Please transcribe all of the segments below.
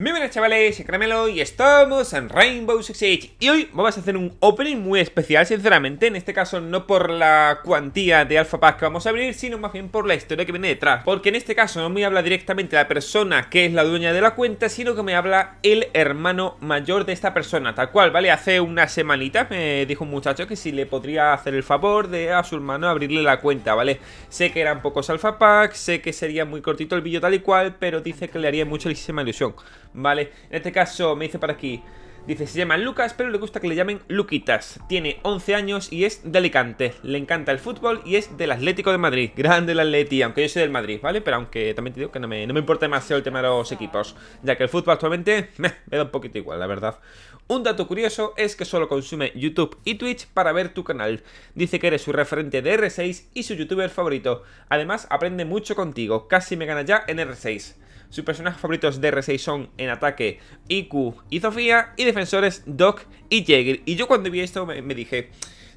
Muy buenas chavales, soy Caramelo y estamos en Rainbow Six Siege Y hoy vamos a hacer un opening muy especial, sinceramente En este caso no por la cuantía de Alpha Pack que vamos a abrir Sino más bien por la historia que viene detrás Porque en este caso no me habla directamente la persona que es la dueña de la cuenta Sino que me habla el hermano mayor de esta persona Tal cual, ¿vale? Hace una semanita me dijo un muchacho que si le podría hacer el favor de a su hermano abrirle la cuenta, ¿vale? Sé que eran pocos Alpha Pack, sé que sería muy cortito el vídeo tal y cual Pero dice que le haría muchísima ilusión ¿vale? En este caso me dice para aquí, dice, se llama Lucas, pero le gusta que le llamen Luquitas. Tiene 11 años y es de Alicante. Le encanta el fútbol y es del Atlético de Madrid. Grande el Atleti, aunque yo soy del Madrid, ¿vale? Pero aunque también te digo que no me, no me importa demasiado el tema de los equipos, ya que el fútbol actualmente me da un poquito igual, la verdad. Un dato curioso es que solo consume YouTube y Twitch para ver tu canal. Dice que eres su referente de R6 y su youtuber favorito. Además, aprende mucho contigo. Casi me gana ya en R6. Sus personajes favoritos de R6 son en ataque Iku y Sofía y defensores Doc y Jäger. Y yo cuando vi esto me dije...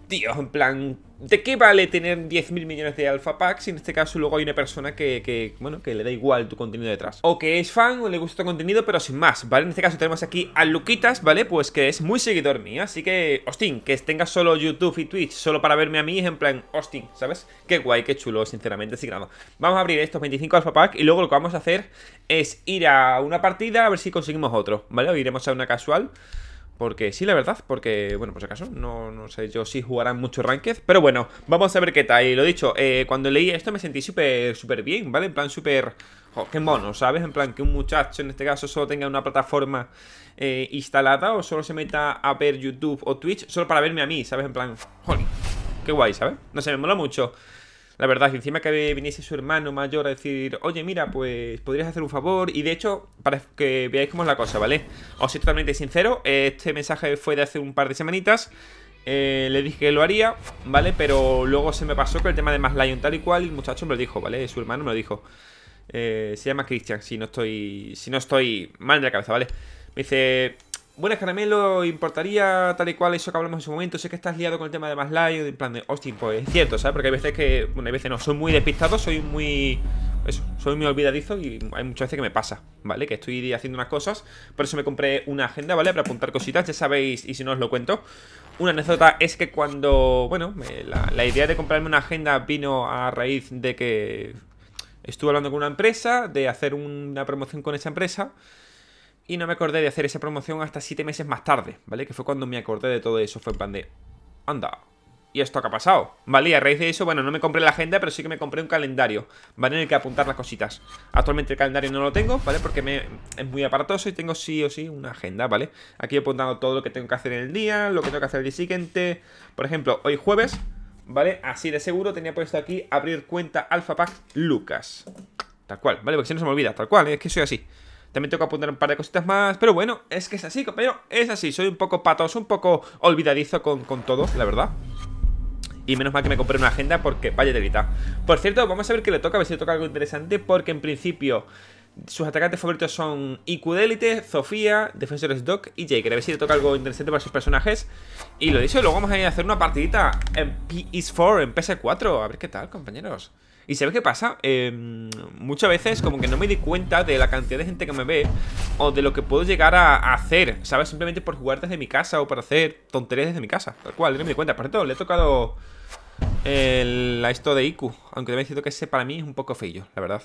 Tío, en plan, ¿de qué vale tener 10.000 millones de alpha packs si en este caso luego hay una persona que, bueno, que le da igual tu contenido detrás? O que es fan o le gusta tu contenido, pero sin más, ¿vale? En este caso tenemos aquí a Luquitas, ¿vale? Pues que es muy seguidor mío, así que, hostin, que tenga solo YouTube y Twitch solo para verme a mí es en plan, hostin, ¿sabes? Qué guay, qué chulo, sinceramente, así que Vamos a abrir estos 25 alpha Packs y luego lo que vamos a hacer es ir a una partida a ver si conseguimos otro, ¿vale? O iremos a una casual... Porque sí, la verdad, porque, bueno, por si acaso, no, no sé yo sí jugarán mucho Ranked, pero bueno, vamos a ver qué tal. Y lo dicho, eh, cuando leí esto me sentí súper, súper bien, ¿vale? En plan, súper... qué mono, ¿sabes? En plan, que un muchacho en este caso solo tenga una plataforma eh, instalada o solo se meta a ver YouTube o Twitch solo para verme a mí, ¿sabes? En plan, joder, qué guay, ¿sabes? No sé, me mola mucho la verdad, encima que viniese su hermano mayor a decir, oye, mira, pues podrías hacer un favor. Y de hecho, para que veáis cómo es la cosa, ¿vale? Os soy totalmente sincero, este mensaje fue de hace un par de semanitas. Eh, le dije que lo haría, ¿vale? Pero luego se me pasó que el tema de Más Lion tal y cual, el muchacho me lo dijo, ¿vale? Su hermano me lo dijo. Eh, se llama Christian, si no estoy. Si no estoy mal de la cabeza, ¿vale? Me dice. Buenas, Caramelo, importaría tal y cual eso que hablamos en su momento. Sé que estás liado con el tema de más live, en plan de, hostia, pues es cierto, ¿sabes? Porque hay veces que, bueno, hay veces no, soy muy despistado, soy muy... Eso, soy muy olvidadizo y hay muchas veces que me pasa, ¿vale? Que estoy haciendo unas cosas, por eso me compré una agenda, ¿vale? Para apuntar cositas, ya sabéis, y si no os lo cuento. Una anécdota es que cuando, bueno, la, la idea de comprarme una agenda vino a raíz de que estuve hablando con una empresa, de hacer una promoción con esa empresa... Y no me acordé de hacer esa promoción hasta 7 meses más tarde, ¿vale? Que fue cuando me acordé de todo eso, fue en plan de... Anda, ¿y esto qué ha pasado? ¿Vale? a raíz de eso, bueno, no me compré la agenda, pero sí que me compré un calendario, ¿vale? En el que apuntar las cositas. Actualmente el calendario no lo tengo, ¿vale? Porque es muy aparatoso y tengo sí o sí una agenda, ¿vale? Aquí he apuntado todo lo que tengo que hacer en el día, lo que tengo que hacer el día siguiente. Por ejemplo, hoy jueves, ¿vale? Así de seguro tenía puesto aquí abrir cuenta Alpha Pack Lucas. Tal cual, ¿vale? Porque si no se me olvida, tal cual, es que soy así. También tengo que apuntar un par de cositas más. Pero bueno, es que es así, compañero. Es así. Soy un poco patoso, un poco olvidadizo con, todo, la verdad. Y menos mal que me compré una agenda porque vaya vida Por cierto, vamos a ver qué le toca, a ver si le toca algo interesante. Porque en principio sus atacantes favoritos son IQ Delite, Sofía, Defensores Doc y Jake. A ver si le toca algo interesante para sus personajes. Y lo dicho, luego vamos a ir a hacer una partidita en PS4, e en PS4. A ver qué tal, compañeros. Y ¿sabes qué pasa? Em, muchas veces como que no me di cuenta de la cantidad de gente que me ve o de lo que puedo llegar a, hacer, ¿sabes? Simplemente por jugar desde mi casa o por hacer tonterías desde mi casa, tal cual, no me di cuenta. Por cierto, le he tocado a esto de IQ, aunque debe siento que ese para mí es un poco feillo, la verdad.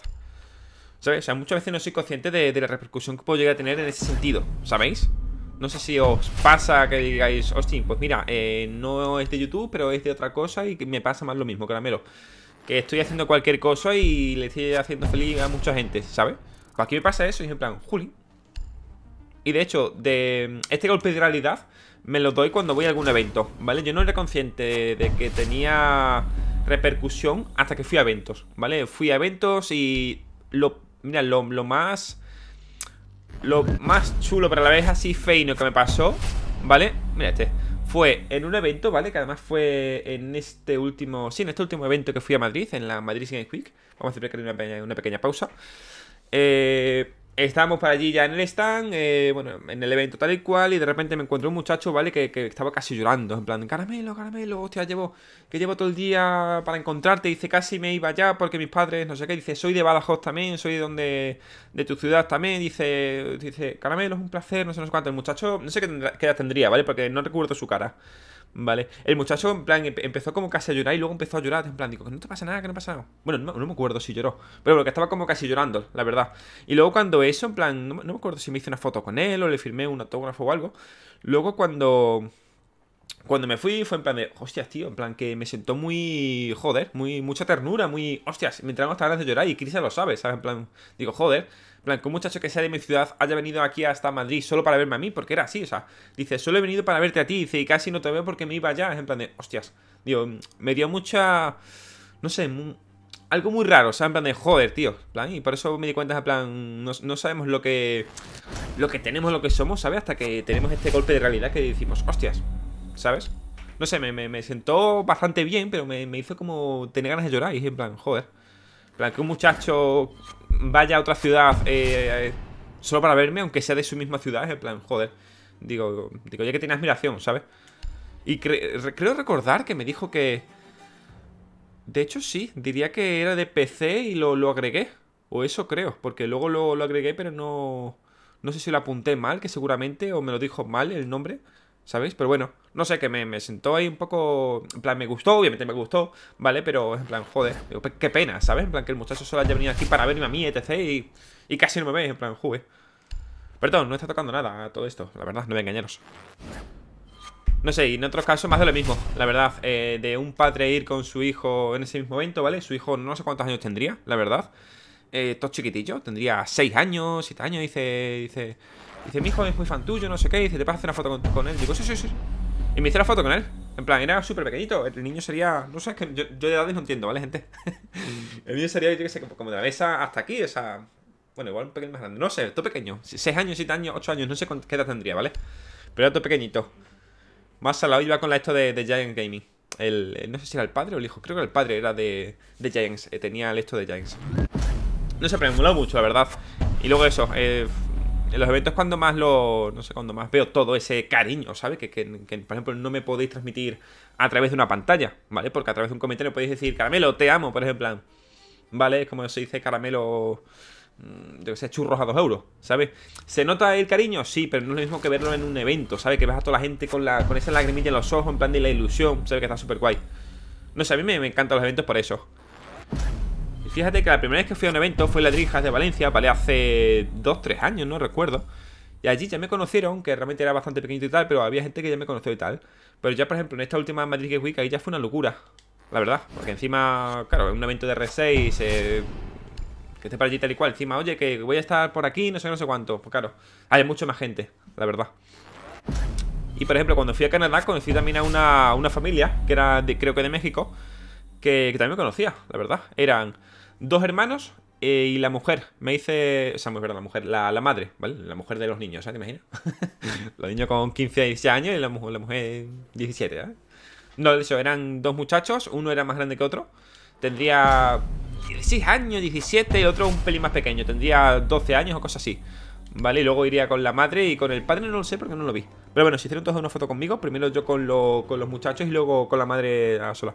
¿Sabes? O sea, muchas veces no soy consciente de, la repercusión que puedo llegar a tener en ese sentido, ¿sabéis? No sé si os pasa que digáis, hostia, pues mira, eh, no es de YouTube, pero es de otra cosa y me pasa más lo mismo, caramelo que estoy haciendo cualquier cosa y le estoy haciendo feliz a mucha gente, ¿sabes? Pues aquí me pasa eso y en plan, Juli. Y de hecho, de este golpe de realidad me lo doy cuando voy a algún evento, ¿vale? Yo no era consciente de que tenía repercusión hasta que fui a eventos, ¿vale? Fui a eventos y mira, lo, más... Lo más chulo, pero a la vez así feino que me pasó, ¿vale? Mira este fue en un evento, ¿vale? Que además fue en este último. Sí, en este último evento que fui a Madrid, en la Madrid Game Week. Vamos a hacer una pequeña, una pequeña pausa. Eh, Estábamos para allí ya en el stand, eh, bueno, en el evento tal y cual, y de repente me encuentro un muchacho, ¿vale? Que, estaba casi llorando, en plan, caramelo, caramelo, hostia, llevo, que llevo todo el día para encontrarte, dice, casi me iba ya porque mis padres, no sé qué, dice, soy de Badajoz también, soy de donde, de tu ciudad también, dice, dice, caramelo, es un placer, no sé, no sé cuánto, el muchacho, no sé qué, qué edad tendría, ¿vale? Porque no recuerdo su cara. Vale. El muchacho, en plan, empezó como casi a llorar y luego empezó a llorar. En plan, digo, no te pasa nada, que no pasa nada. Bueno, no, me acuerdo si lloró. Pero lo que estaba como casi llorando, la verdad. Y luego cuando eso, en plan, no, no, me acuerdo si me hice una foto con él o le firmé un autógrafo o algo. Luego cuando cuando me fui fue en plan de, hostias, tío, en plan que me sentó muy, joder, muy mucha ternura, muy, hostias, me entramos hasta ganas de llorar y Cristian lo sabe, ¿sabes? En plan, digo, joder, en plan, que un muchacho que sea de mi ciudad haya venido aquí hasta Madrid solo para verme a mí, porque era así, o sea, dice, solo he venido para verte a ti, dice, y casi no te veo porque me iba allá, en plan de, hostias, digo, me dio mucha, no sé, algo muy raro, o sea, en plan de, joder, tío, en plan, y por eso me di cuenta, en plan, no, no sabemos lo que, lo que tenemos, lo que somos, ¿sabes? Hasta que tenemos este golpe de realidad que decimos, hostias. ¿sabes? No sé, me, sentó bastante bien, pero me, hizo como tener ganas de llorar. Y en plan, joder. En plan, que un muchacho vaya a otra ciudad eh, eh, solo para verme, aunque sea de su misma ciudad, en plan, joder. Digo, digo ya que tiene admiración, ¿sabes? Y creo recordar que me dijo que... De hecho, sí, diría que era de PC y lo, agregué. O eso creo, porque luego lo, lo, agregué, pero no... No sé si lo apunté mal, que seguramente, o me lo dijo mal el nombre. ¿Sabéis? Pero bueno, no sé, que me, sentó ahí un poco. En plan, me gustó, obviamente me gustó, ¿vale? Pero en plan, joder, qué pena, ¿sabes? En plan, que el muchacho solo haya venido aquí para verme a mí, etc. Y, casi no me ve, en plan, jugué. Perdón, no está tocando nada a todo esto, la verdad, no voy a engañaros. No sé, y en otros casos más de lo mismo, la verdad. Eh, de un padre ir con su hijo en ese mismo evento ¿vale? Su hijo no sé cuántos años tendría, la verdad. Eh, todo chiquitillo, tendría 6 años, 7 años, dice. dice Dice, mi hijo es muy fan tuyo, no sé qué. Dice, ¿te vas a hacer una foto con, él? Digo, sí, sí, sí. Y me hice la foto con él. En plan, era súper pequeñito. El niño sería. No sé, es que yo, de edades no entiendo, ¿vale, gente? el niño sería, yo qué sé, como de la mesa hasta aquí, o sea. Bueno, igual un pequeño más grande. No sé, todo pequeño. seis años, siete años, ocho años, no sé qué edad tendría, ¿vale? Pero era todo pequeñito. Más a la iba con la esto de, de Giant Gaming. El, eh, no sé si era el padre o el hijo, creo que el padre era de, de Giants. Eh, tenía el esto de Giants. No se preambuló mucho, la verdad. Y luego eso, eh, en los eventos cuando más lo. No sé, cuando más veo todo ese cariño, ¿sabes? Que, por ejemplo, no me podéis transmitir a través de una pantalla, ¿vale? Porque a través de un comentario podéis decir, caramelo, te amo, por ejemplo. ¿Vale? Es como se dice caramelo. Mm, yo que sé, churros a dos euros, ¿sabes? ¿Se nota el cariño? Sí, pero no es lo mismo que verlo en un evento, ¿sabes? Que ves a toda la gente con, la, con esa lagrimilla en los ojos, en plan de la ilusión, ¿sabes? Que está súper guay. No sé, a mí me, me encantan los eventos por eso. Fíjate que la primera vez que fui a un evento fue en la Drijas de Valencia, ¿vale? Hace 2-3 años, no recuerdo. Y allí ya me conocieron, que realmente era bastante pequeño y tal, pero había gente que ya me conoció y tal. Pero ya, por ejemplo, en esta última Madrid Game Week, ahí ya fue una locura. La verdad, porque encima, claro, un evento de R6, eh, que esté para allí tal y cual. Encima, oye, que voy a estar por aquí, no sé, no sé cuánto. Pues claro, hay mucho más gente, la verdad. Y por ejemplo, cuando fui a Canadá conocí también a una, familia, que era de, creo que de México, que, que también me conocía, la verdad. Eran dos hermanos eh, y la mujer. Me dice. O sea, muy verdad, la mujer, la, madre, ¿vale? La mujer de los niños, ¿sabes? ¿eh? ¿Te imaginas? los niños con 15, 16 años y la, la mujer 17, ¿eh? No, eso, eran dos muchachos, uno era más grande que otro. Tendría 16 años, 17, y el otro un pelín más pequeño, tendría 12 años o cosas así. ¿Vale? Y luego iría con la madre y con el padre no lo sé porque no lo vi Pero bueno, si hicieron todos una foto conmigo Primero yo con, con los muchachos y luego con la madre ah, sola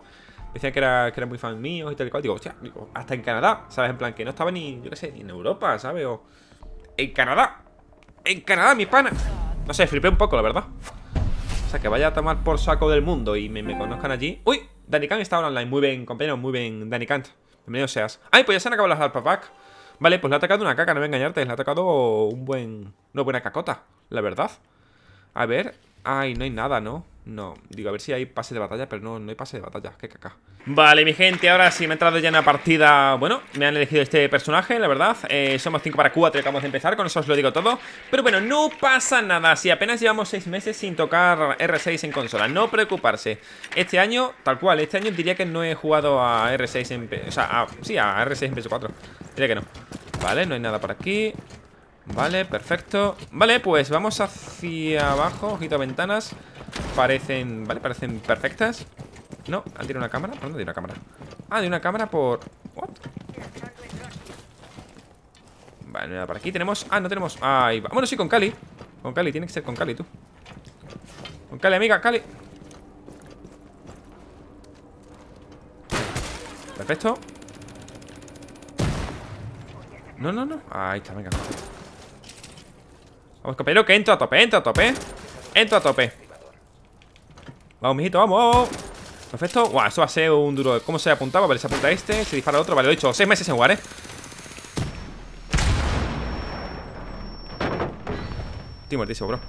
Decían que era, era muy fan mío y tal y cual Digo, hostia, hasta en Canadá, ¿sabes? En plan, que no estaba ni, yo qué sé, ni en Europa, ¿sabes? O en Canadá En Canadá, mi pana No sé, flipé un poco, la verdad O sea, que vaya a tomar por saco del mundo y me, conozcan allí ¡Uy! Danny está estaba online, muy bien, compañero, muy bien, Danny Khan. Bienvenido seas ¡Ay, pues ya se han acabado las alpapacks Vale, pues le ha atacado una caca, no voy a engañarte. Le ha atacado un buen... No, buena cacota, la verdad. A ver... Ay, no hay nada, ¿no? No. Digo, a ver si hay pase de batalla, pero no, no hay pase de batalla. Qué caca. Vale, mi gente, ahora sí me he entrado ya en la partida Bueno, me han elegido este personaje, la verdad eh, Somos 5 para 4 y acabamos de empezar Con eso os lo digo todo Pero bueno, no pasa nada Si apenas llevamos 6 meses sin tocar R6 en consola No preocuparse Este año, tal cual, este año diría que no he jugado a R6 en... O sea, sí, a R6 en PS4 Diría que no Vale, no hay nada por aquí Vale, perfecto Vale, pues vamos hacia abajo Ojito a ventanas Parecen, vale, parecen perfectas No, han tirado una cámara, ¿por dónde tiene una cámara? Ah, de una cámara por... ¿What? Vale, por aquí tenemos... Ah, no tenemos... Ahí va. Bueno, sí, con Cali Con Cali, tiene que ser con Cali, tú Con Cali, amiga, Cali Perfecto No, no, no Ahí está, venga Vamos, compañero, que entro a tope, entro a tope Entro a tope Vamos, mijito, vamos Perfecto, guau, eso va a ser un duro ¿Cómo se apuntaba? Vale, se apunta este, se dispara otro Vale, lo he dicho, seis meses en jugar, eh Estoy muertísimo, bro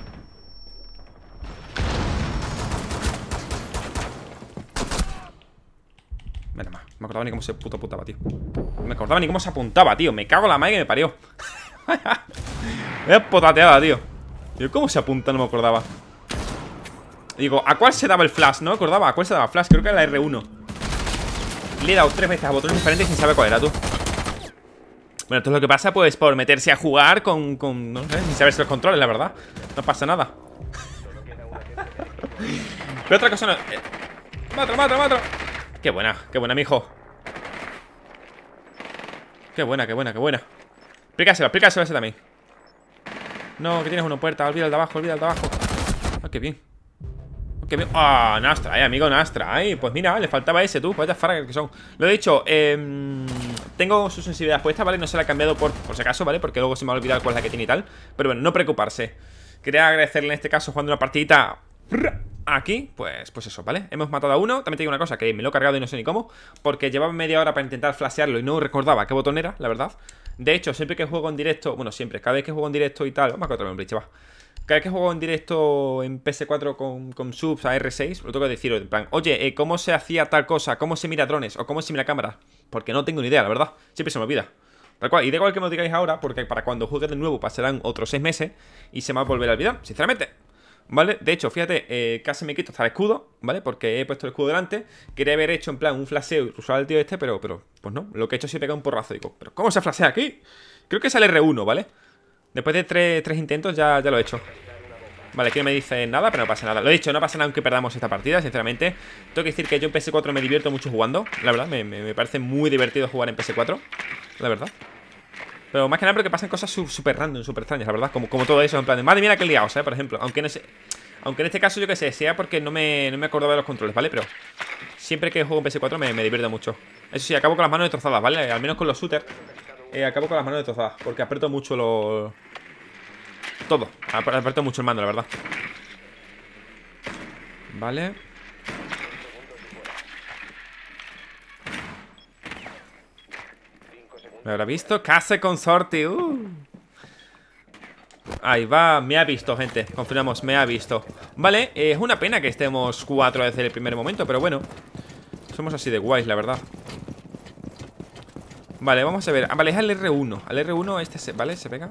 Mira más, me acordaba ni cómo se puto apuntaba, tío No me acordaba ni cómo se apuntaba, tío Me cago en la madre que me parió Es potateada, tío cómo se apunta, no me acordaba Digo, ¿a cuál se daba el flash? No me acordaba, ¿a cuál se daba flash? Creo que era la R1 Le he dado tres veces a botones diferentes sin saber cuál era, tú Bueno, esto es lo que pasa, pues, por meterse a jugar con... con no sé, sin saberse los controles, la verdad No pasa nada Pero otra cosa no... Eh, ¡Mátalo, matro, matro! qué buena, qué buena, mijo! ¡Qué buena, qué buena, qué buena! Explícaselo, explícaselo ese también no, que tienes una puerta. Olvida el de abajo, olvida el de abajo. Ah, qué bien. Ah, ah Nastra, eh, amigo Nastra. Ay, pues mira, le faltaba ese, tú. Cuántas pues faragas que son. Lo he dicho, eh, tengo sus sensibilidades puestas, ¿vale? No se la he cambiado por, por si acaso, ¿vale? Porque luego se me ha olvidado cuál es la que tiene y tal. Pero bueno, no preocuparse. Quería agradecerle en este caso jugando una partidita aquí, pues, pues eso, ¿vale? Hemos matado a uno, también tengo una cosa, que me lo he cargado y no sé ni cómo Porque llevaba media hora para intentar flashearlo y no recordaba qué botón era, la verdad de hecho, siempre que juego en directo, bueno, siempre, cada vez que juego en directo y tal, vamos a va. Cada vez que juego en directo en PS4 con, subs a R6, lo tengo que decir en plan, oye, eh, ¿cómo se hacía tal cosa? ¿Cómo se mira drones? ¿O cómo se mira cámara? Porque no tengo ni idea, la verdad. Siempre se me olvida. Tal cual, y da igual que me lo digáis ahora, porque para cuando juegue de nuevo pasarán otros 6 meses y se me va a volver a olvidar, sinceramente. ¿vale? De hecho, fíjate, eh, casi me quito hasta el escudo, ¿vale? Porque he puesto el escudo delante. Quería haber hecho en plan un flasheo y usar al tío este, pero, pero, pues no. Lo que he hecho es he pegado un porrazo. ¿pero cómo se flashea aquí? Creo que sale R1, ¿vale? Después de tres, intentos ya, ya lo he hecho. Vale, aquí no me dice nada, pero no pasa nada Lo he dicho, no pasa nada aunque perdamos esta partida, sinceramente Tengo que decir que yo en PS4 me divierto mucho jugando La verdad, me, me parece muy divertido jugar en PS4 La verdad pero más que nada porque pasan cosas súper random, súper extrañas, la verdad. Como, como todo eso, en plan de, madre mía, que liados, ¿eh? Por ejemplo, aunque en, aunque en este caso, yo que sé, sea porque no me, no me acordaba de los controles, ¿vale? Pero siempre que juego en PS4 me, me divierto mucho. Eso sí, acabo con las manos destrozadas, ¿vale? Al menos con los shooters, eh, acabo con las manos destrozadas. Porque aprieto mucho los... Todo. Aprieto mucho el mando, la verdad. Vale. ¿Me habrá visto? Case Consorti. Uh. Ahí va, me ha visto, gente Confirmamos, me ha visto Vale, eh, es una pena que estemos cuatro desde el primer momento Pero bueno, somos así de guays, la verdad Vale, vamos a ver ah, Vale, es al R1 Al R1 este se... Vale, se pega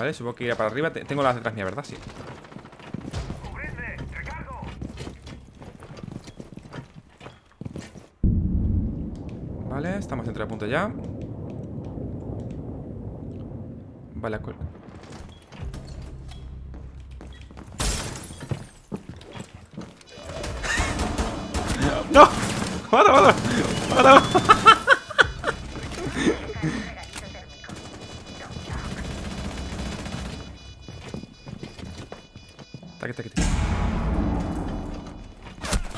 Vale, supongo que irá para arriba. Tengo las detrás mía, ¿verdad? Sí. Vale, estamos dentro de punto ya. Vale,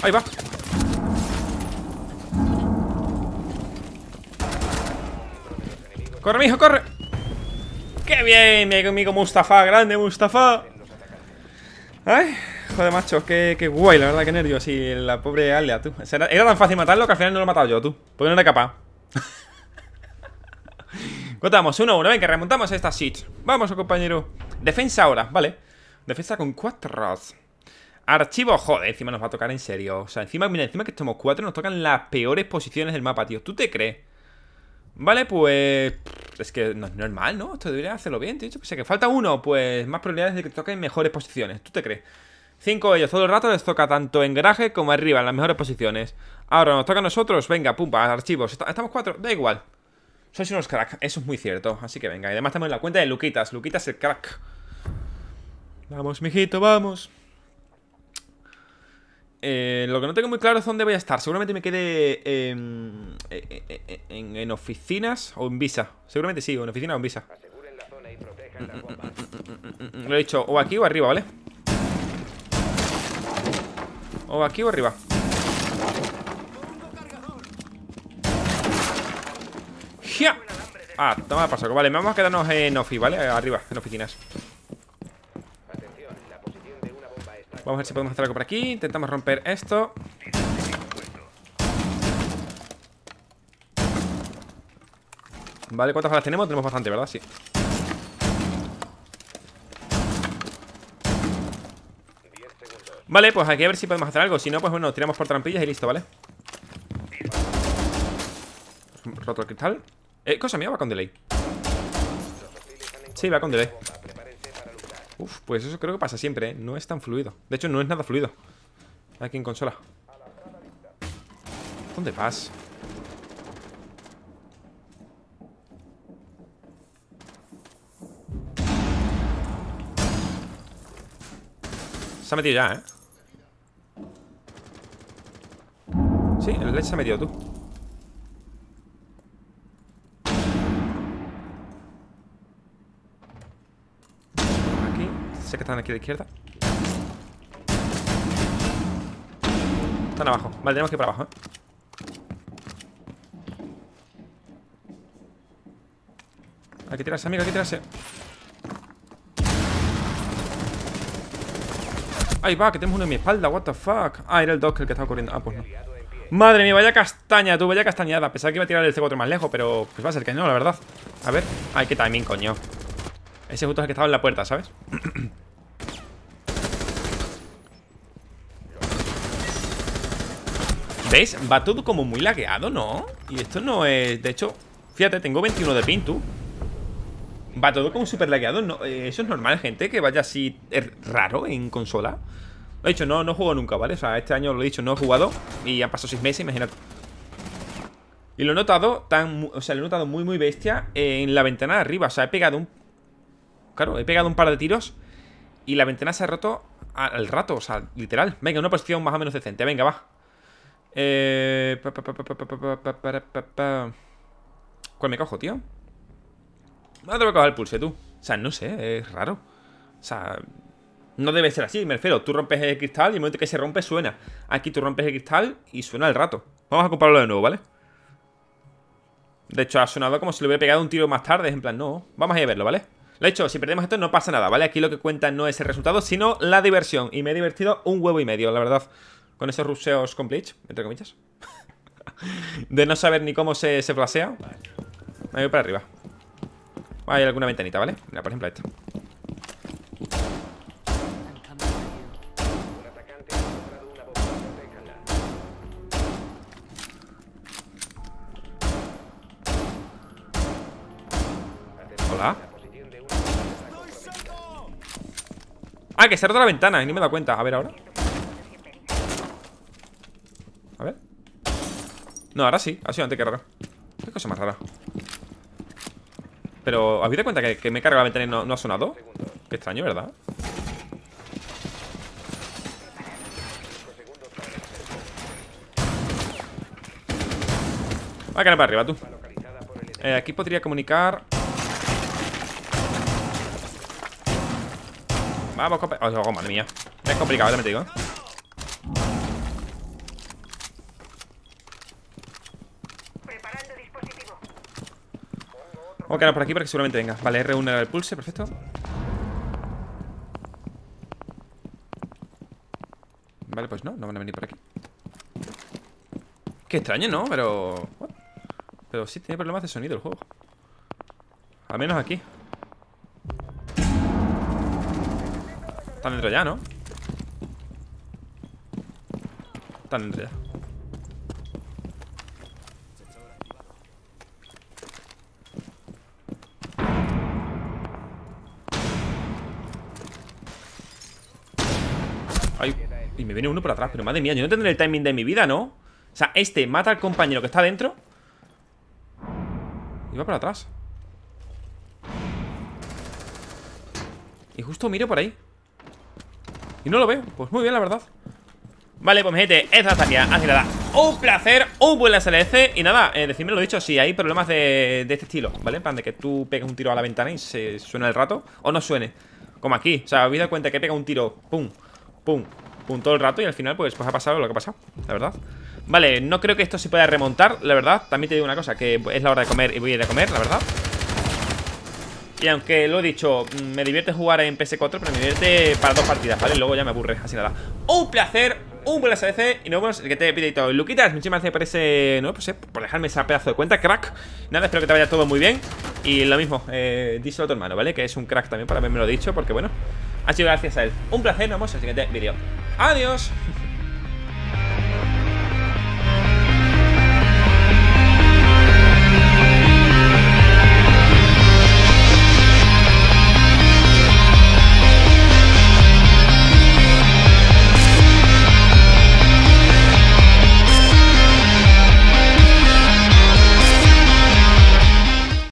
Ahí va. Corre, mijo, corre. ¡Qué bien! Mi amigo Mustafa, grande Mustafa. Ay, joder, macho, qué, qué guay, la verdad, qué nervios. Y la pobre Alia, tú. Era, tan fácil matarlo que al final no lo he matado yo, tú. Porque no era capaz. Contamos, 1-1, venga, remontamos a esta shit. Vamos, compañero. Defensa ahora, vale. Defensa con cuatro. Archivo, joder, encima nos va a tocar en serio. O sea, encima, mira, encima que estamos cuatro, nos tocan las peores posiciones del mapa, tío. ¿Tú te crees? Vale, pues... Es que no es normal, ¿no? Esto debería hacerlo bien, tío. O sea, que falta uno, pues más probabilidades de que toquen mejores posiciones. ¿Tú te crees? Cinco de ellos todo el rato les toca tanto en garaje como arriba, en las mejores posiciones. Ahora nos toca a nosotros, venga, pumpa, archivos. Estamos cuatro, da igual. Sois unos cracks, eso es muy cierto. Así que venga, y además estamos en la cuenta de Luquitas. Luquitas el crack. Vamos, mijito, vamos. Eh, lo que no tengo muy claro es dónde voy a estar. Seguramente me quede en, oficinas o en visa. Seguramente sí, o en oficina o en visa. lo he dicho, o aquí o arriba, ¿vale? O aquí o arriba. ¡Ja! Ah, toma el paso. Vale, vamos a quedarnos en ofi, ¿vale? Arriba, en oficinas. Vamos a ver si podemos hacer algo por aquí. Intentamos romper esto. Vale, ¿cuántas balas tenemos? Tenemos bastante, ¿verdad? Sí. Vale, pues aquí a ver si podemos hacer algo. Si no, pues bueno, tiramos por trampillas y listo, ¿vale? Roto el cristal. Eh, cosa mía, va con delay. Sí, va con delay. Uf, pues eso creo que pasa siempre, ¿eh? No es tan fluido. De hecho, no es nada fluido. Aquí en consola. ¿Dónde vas? Se ha metido ya, ¿eh? Sí, el led se ha metido tú. Están aquí de izquierda Están abajo Vale, tenemos que ir para abajo, aquí ¿eh? Hay que tirarse, amigo, hay que tirarse Ahí va, que tenemos uno en mi espalda, what the fuck Ah, era el dos que estaba corriendo, ah, pues no Madre mía, vaya castaña, tú, vaya castañada Pensaba que iba a tirar el C4 más lejos, pero pues va a ser que no, la verdad A ver, ay, qué timing, coño Ese justo es el que estaba en la puerta, ¿sabes? ¿Veis? Va todo como muy lagueado, ¿no? Y esto no es... De hecho, fíjate, tengo 21 de pintu. Va todo como súper lagueado eh, Eso es normal, gente, que vaya así raro en consola Lo he dicho, no, no juego nunca, ¿vale? O sea, este año lo he dicho, no he jugado Y han pasado 6 meses, imagínate Y lo he notado tan... O sea, lo he notado muy, muy bestia En la ventana de arriba, o sea, he pegado un... Claro, he pegado un par de tiros Y la ventana se ha roto al rato, o sea, literal Venga, una posición más o menos decente, venga, va eh, ¿Cuál me cojo, tío? No ah, te coger el pulse, tú. O sea, no sé, es raro. O sea, no debe ser así, me refiero. Tú rompes el cristal y el momento que se rompe suena. Aquí tú rompes el cristal y suena al rato. Vamos a comprarlo de nuevo, ¿vale? De hecho, ha sonado como si le hubiera pegado un tiro más tarde. En plan, no. Vamos a ir a verlo, ¿vale? De hecho, si perdemos esto no pasa nada, ¿vale? Aquí lo que cuenta no es el resultado, sino la diversión. Y me he divertido un huevo y medio, la verdad. Con esos ruseos con entre comillas. de no saber ni cómo se, se flasea. Me voy para arriba. Hay alguna ventanita, ¿vale? Mira, por ejemplo, esta. Hola. Ah, que se ha roto la ventana, Y no me he cuenta. A ver ahora. A ver No, ahora sí, ha sido antes que raro Qué cosa más rara Pero, ¿habéis dado cuenta que, que me carga la ventana y no, ha sonado? Qué extraño, ¿verdad? Va a caer para arriba, tú eh, Aquí podría comunicar Vamos, compa... Oh, madre mía Es complicado, ya me te digo ¿eh? Vamos a por aquí para que seguramente venga. Vale, R1 era el pulse, perfecto. Vale, pues no, no van a venir por aquí. Qué extraño, ¿no? Pero... Pero sí tiene problemas de sonido el juego. Al menos aquí. Están dentro ya, ¿no? Están dentro ya. viene uno por atrás, pero madre mía, yo no tendré el timing de mi vida, ¿no? O sea, este mata al compañero que está adentro Y va por atrás Y justo miro por ahí Y no lo veo, pues muy bien la verdad Vale, pues mi gente, esta la tarea Así nada, un placer, un buen SLC Y nada, eh, decidme lo dicho, si hay problemas de, este estilo, ¿vale? En plan de que tú pegas un tiro a la ventana y se suena el rato O no suene, como aquí, o sea, habéis dado cuenta que pega un tiro, pum, pum, Punto el rato y al final pues, pues ha pasado lo que ha pasado, la verdad Vale, no creo que esto se pueda remontar, la verdad También te digo una cosa, que es la hora de comer y voy a ir a comer, la verdad Y aunque lo he dicho, mm, me divierte jugar en PS4 Pero me divierte para dos partidas, ¿vale? Luego ya me aburre, así nada Un placer, un buen SDC y nos vemos el que te pide y todo. Luquitas, muchísimas gracias por ese. No, pues, eh, por dejarme ese pedazo de cuenta, crack. Nada, espero que te vaya todo muy bien. Y lo mismo, eh, díselo a tu hermano, ¿vale? Que es un crack también para haberme lo dicho, porque bueno, ha sido gracias a él. Un placer, nos vemos en el siguiente vídeo. Adiós.